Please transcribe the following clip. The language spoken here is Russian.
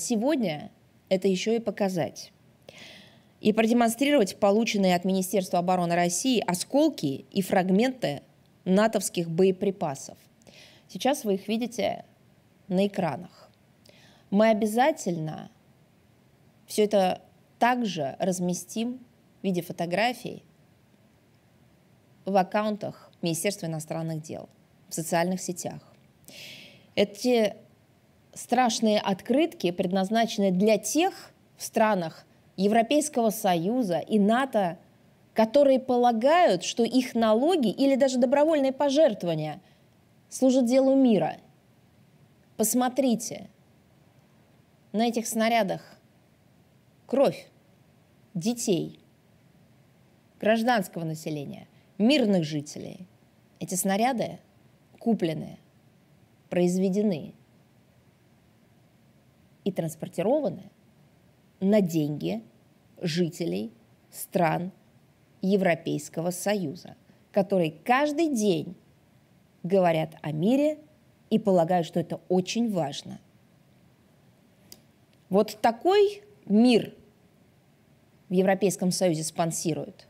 Сегодня это еще и показать и продемонстрировать полученные от Министерства обороны России осколки и фрагменты натовских боеприпасов. Сейчас вы их видите на экранах. Мы обязательно все это также разместим в виде фотографий в аккаунтах Министерства иностранных дел, в социальных сетях. Эти страшные открытки предназначенные для тех в странах Европейского Союза и НАТО, которые полагают, что их налоги или даже добровольные пожертвования служат делу мира. Посмотрите, на этих снарядах кровь детей, гражданского населения, мирных жителей. Эти снаряды куплены, произведены – и транспортированы на деньги жителей стран Европейского Союза, которые каждый день говорят о мире и полагают, что это очень важно. Вот такой мир в Европейском Союзе спонсируют –